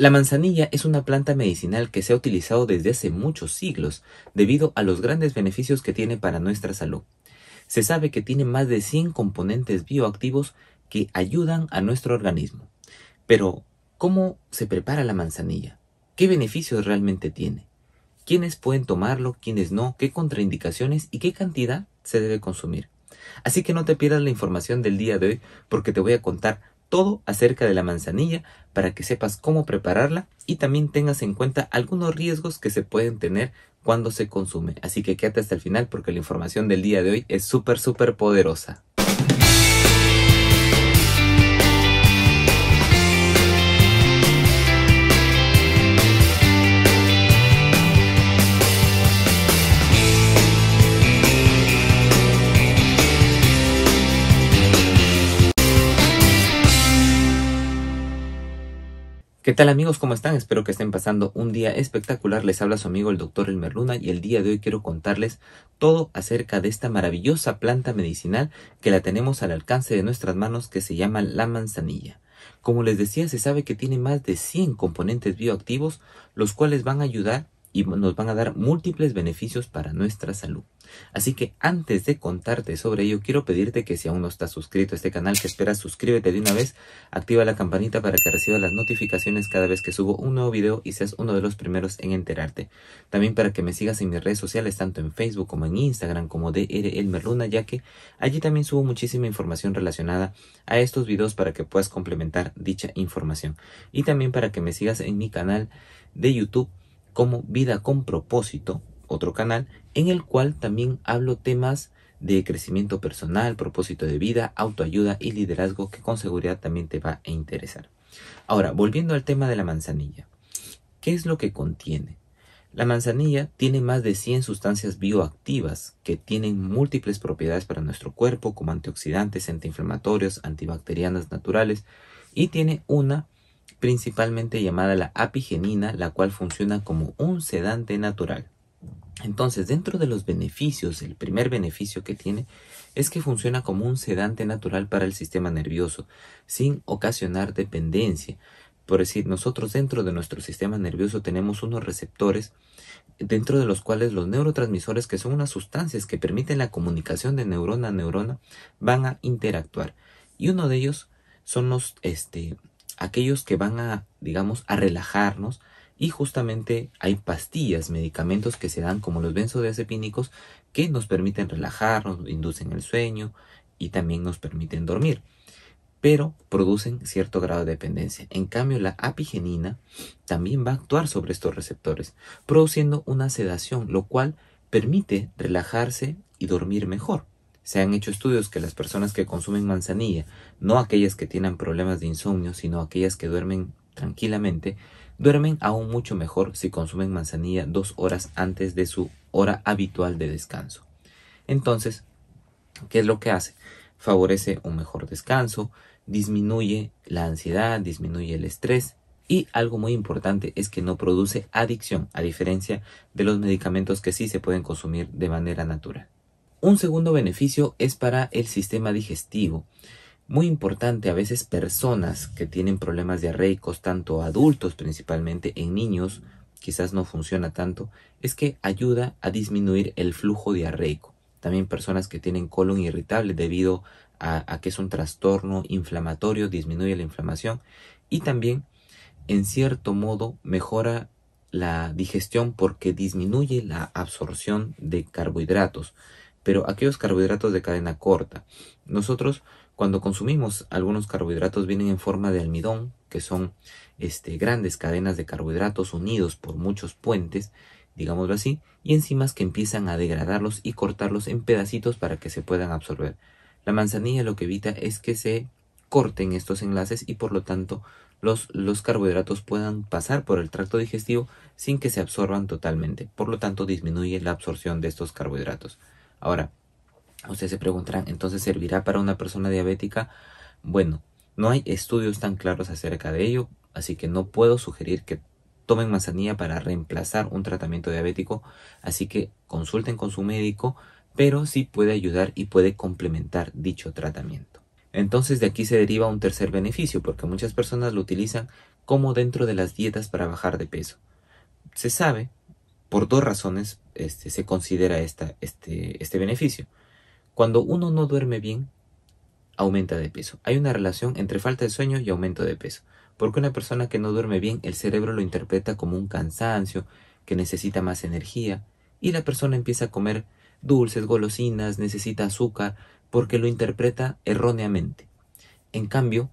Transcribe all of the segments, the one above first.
La manzanilla es una planta medicinal que se ha utilizado desde hace muchos siglos debido a los grandes beneficios que tiene para nuestra salud. Se sabe que tiene más de 100 componentes bioactivos que ayudan a nuestro organismo. Pero, ¿cómo se prepara la manzanilla? ¿Qué beneficios realmente tiene? ¿Quiénes pueden tomarlo, quiénes no? ¿Qué contraindicaciones y qué cantidad se debe consumir? Así que no te pierdas la información del día de hoy porque te voy a contar todo acerca de la manzanilla para que sepas cómo prepararla y también tengas en cuenta algunos riesgos que se pueden tener cuando se consume. Así que quédate hasta el final porque la información del día de hoy es súper, súper poderosa. ¿Qué tal amigos? ¿Cómo están? Espero que estén pasando un día espectacular. Les habla su amigo el doctor Elmer Luna y el día de hoy quiero contarles todo acerca de esta maravillosa planta medicinal que la tenemos al alcance de nuestras manos que se llama la manzanilla. Como les decía, se sabe que tiene más de 100 componentes bioactivos, los cuales van a ayudar y nos van a dar múltiples beneficios para nuestra salud. Así que antes de contarte sobre ello, quiero pedirte que si aún no estás suscrito a este canal que esperas, suscríbete de una vez, activa la campanita para que recibas las notificaciones cada vez que subo un nuevo video y seas uno de los primeros en enterarte. También para que me sigas en mis redes sociales, tanto en Facebook como en Instagram como DRL Merluna, ya que allí también subo muchísima información relacionada a estos videos para que puedas complementar dicha información. Y también para que me sigas en mi canal de YouTube como Vida con propósito, otro canal, en el cual también hablo temas de crecimiento personal, propósito de vida, autoayuda y liderazgo que con seguridad también te va a interesar. Ahora, volviendo al tema de la manzanilla. ¿Qué es lo que contiene? La manzanilla tiene más de 100 sustancias bioactivas que tienen múltiples propiedades para nuestro cuerpo como antioxidantes, antiinflamatorios, antibacterianas naturales y tiene una principalmente llamada la apigenina, la cual funciona como un sedante natural. Entonces, dentro de los beneficios, el primer beneficio que tiene es que funciona como un sedante natural para el sistema nervioso, sin ocasionar dependencia. Por decir, nosotros dentro de nuestro sistema nervioso tenemos unos receptores dentro de los cuales los neurotransmisores, que son unas sustancias que permiten la comunicación de neurona a neurona, van a interactuar. Y uno de ellos son los, este, aquellos que van a, digamos, a relajarnos. Y justamente hay pastillas, medicamentos que se dan como los benzodiazepínicos que nos permiten relajarnos, inducen el sueño y también nos permiten dormir. Pero producen cierto grado de dependencia. En cambio, la apigenina también va a actuar sobre estos receptores, produciendo una sedación, lo cual permite relajarse y dormir mejor. Se han hecho estudios que las personas que consumen manzanilla, no aquellas que tienen problemas de insomnio, sino aquellas que duermen tranquilamente, duermen aún mucho mejor si consumen manzanilla dos horas antes de su hora habitual de descanso. Entonces, ¿qué es lo que hace? Favorece un mejor descanso, disminuye la ansiedad, disminuye el estrés y algo muy importante es que no produce adicción, a diferencia de los medicamentos que sí se pueden consumir de manera natural. Un segundo beneficio es para el sistema digestivo. Muy importante, a veces personas que tienen problemas diarreicos, tanto adultos principalmente, en niños quizás no funciona tanto, es que ayuda a disminuir el flujo diarreico. También personas que tienen colon irritable debido a, a que es un trastorno inflamatorio, disminuye la inflamación y también en cierto modo mejora la digestión porque disminuye la absorción de carbohidratos pero aquellos carbohidratos de cadena corta. Nosotros cuando consumimos algunos carbohidratos vienen en forma de almidón, que son este, grandes cadenas de carbohidratos unidos por muchos puentes, digámoslo así, y enzimas que empiezan a degradarlos y cortarlos en pedacitos para que se puedan absorber. La manzanilla lo que evita es que se corten estos enlaces y por lo tanto los, los, carbohidratos puedan pasar por el tracto digestivo sin que se absorban totalmente. Por lo tanto, disminuye la absorción de estos carbohidratos. Ahora, ustedes se preguntarán, entonces servirá para una persona diabética? Bueno, no hay estudios tan claros acerca de ello, así que no puedo sugerir que tomen manzanilla para reemplazar un tratamiento diabético, así que consulten con su médico, pero sí puede ayudar y puede complementar dicho tratamiento. Entonces de aquí se deriva un tercer beneficio, porque muchas personas lo utilizan como dentro de las dietas para bajar de peso. Se sabe por dos razones este, se considera este, este beneficio. Cuando uno no duerme bien, aumenta de peso. Hay una relación entre falta de sueño y aumento de peso. Porque una persona que no duerme bien, el cerebro lo interpreta como un cansancio, que necesita más energía, y la persona empieza a comer dulces, golosinas, necesita azúcar, porque lo interpreta erróneamente. En cambio,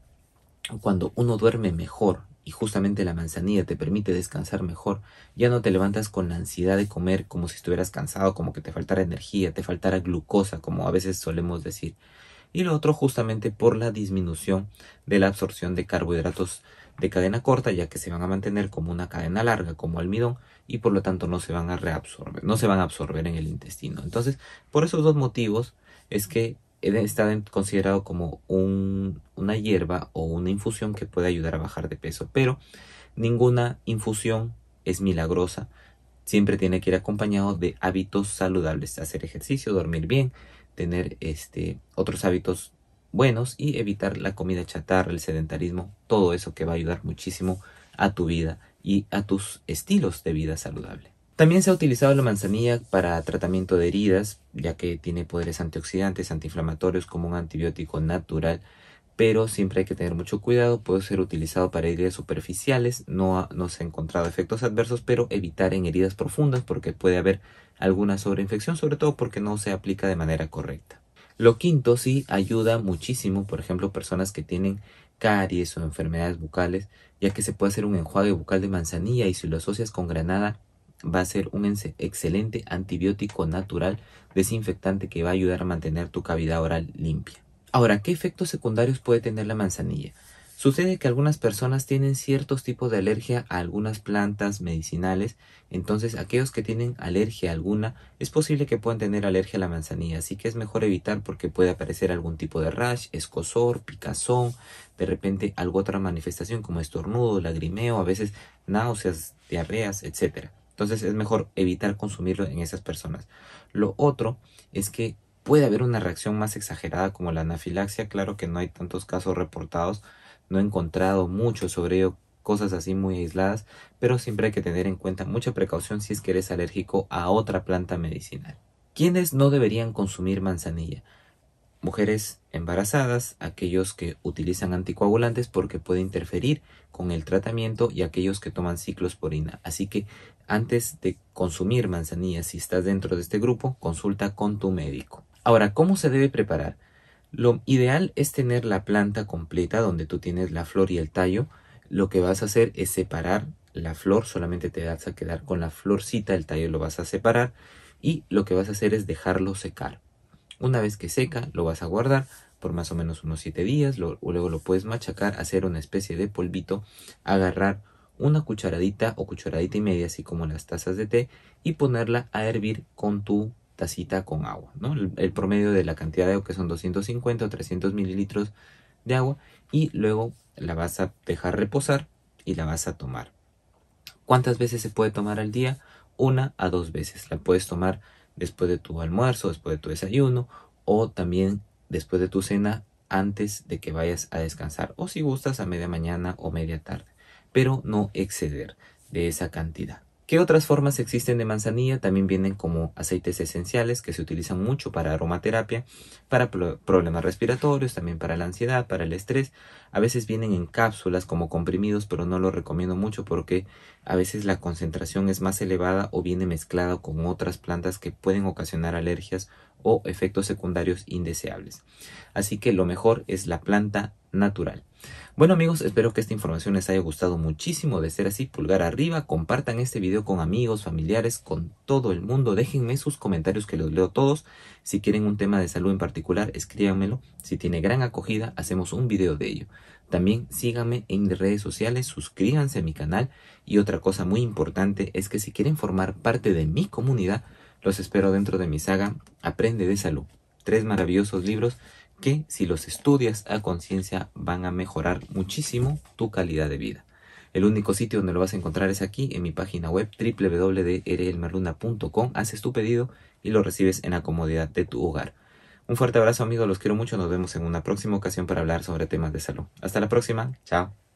cuando uno duerme mejor, y justamente la manzanilla te permite descansar mejor. Ya no te levantas con la ansiedad de comer como si estuvieras cansado, como que te faltara energía, te faltara glucosa, como a veces solemos decir. Y lo otro justamente por la disminución de la absorción de carbohidratos de cadena corta, ya que se van a mantener como una cadena larga, como almidón, y por lo tanto no se van a reabsorber, no se van a absorber en el intestino. Entonces, por esos dos motivos es que está considerado como una hierba o una infusión que puede ayudar a bajar de peso, pero ninguna infusión es milagrosa. Siempre tiene que ir acompañado de hábitos saludables, hacer ejercicio, dormir bien, tener este, otros hábitos buenos y evitar la comida chatarra, el sedentarismo, todo eso que va a ayudar muchísimo a tu vida y a tus estilos de vida saludable. También se ha utilizado la manzanilla para tratamiento de heridas, ya que tiene poderes antioxidantes, antiinflamatorios como un antibiótico natural, pero siempre hay que tener mucho cuidado, puede ser utilizado para heridas superficiales, no, no se han encontrado efectos adversos, pero evitar en heridas profundas porque puede haber alguna sobreinfección, sobre todo porque no se aplica de manera correcta. Lo quinto sí ayuda muchísimo, por ejemplo, personas que tienen caries o enfermedades bucales, ya que se puede hacer un enjuague bucal de manzanilla y si lo asocias con granada va a ser un excelente antibiótico natural desinfectante que va a ayudar a mantener tu cavidad oral limpia. Ahora, ¿qué efectos secundarios puede tener la manzanilla? Sucede que algunas personas tienen ciertos tipos de alergia a algunas plantas medicinales, entonces aquellos que tienen alergia alguna es posible que puedan tener alergia a la manzanilla, así que es mejor evitar porque puede aparecer algún tipo de rash, escosor, picazón, de repente alguna otra manifestación como estornudo, lagrimeo, a veces náuseas, diarreas, etcétera. Entonces es mejor evitar consumirlo en esas personas. Lo otro es que puede haber una reacción más exagerada como la anafilaxia. Claro que no hay tantos casos reportados. No he encontrado mucho sobre ello, cosas así muy aisladas. Pero siempre hay que tener en cuenta mucha precaución si es que eres alérgico a otra planta medicinal. ¿Quiénes no deberían consumir manzanilla? mujeres embarazadas, aquellos que utilizan anticoagulantes porque puede interferir con el tratamiento y aquellos que toman ciclosporina. Así que antes de consumir manzanilla, si estás dentro de este grupo, consulta con tu médico. Ahora, ¿cómo se debe preparar? Lo ideal es tener la planta completa donde tú tienes la flor y el tallo. Lo que vas a hacer es separar la flor, solamente te vas a quedar con la florcita, el tallo lo vas a separar y lo que vas a hacer es dejarlo secar. Una vez que seca, lo vas a guardar por más o menos unos 7 días, luego lo puedes machacar, hacer una especie de polvito, agarrar una cucharadita o cucharadita y media, así como las tazas de té, y ponerla a hervir con tu tacita con agua, ¿no? El, el promedio de la cantidad de agua que son 250 o 300 mililitros de agua, y luego la vas a dejar reposar y la vas a tomar. ¿Cuántas veces se puede tomar al día? Una a dos veces. La puedes tomar después de tu almuerzo, después de tu desayuno o también después de tu cena antes de que vayas a descansar o si gustas a media mañana o media tarde, pero no exceder de esa cantidad. ¿Qué otras formas existen de manzanilla? También vienen como aceites esenciales que se utilizan mucho para aromaterapia, para problemas respiratorios, también para la ansiedad, para el estrés. A veces vienen en cápsulas como comprimidos, pero no lo recomiendo mucho porque a veces la concentración es más elevada o viene mezclada con otras plantas que pueden ocasionar alergias o efectos secundarios indeseables. Así que lo mejor es la planta natural. Bueno amigos, espero que esta información les haya gustado muchísimo. De ser así, pulgar arriba, compartan este video con amigos, familiares, con todo el mundo. Déjenme sus comentarios que los leo todos. Si quieren un tema de salud en particular, escríbanmelo. Si tiene gran acogida, hacemos un video de ello. También síganme en redes sociales, suscríbanse a mi canal. Y otra cosa muy importante es que si quieren formar parte de mi comunidad, los espero dentro de mi saga Aprende de Salud. Tres maravillosos libros que si los estudias a conciencia van a mejorar muchísimo tu calidad de vida. El único sitio donde lo vas a encontrar es aquí en mi página web www.erelmerluna.com Haces tu pedido y lo recibes en la comodidad de tu hogar. Un fuerte abrazo amigos, los quiero mucho, nos vemos en una próxima ocasión para hablar sobre temas de salud. Hasta la próxima, chao.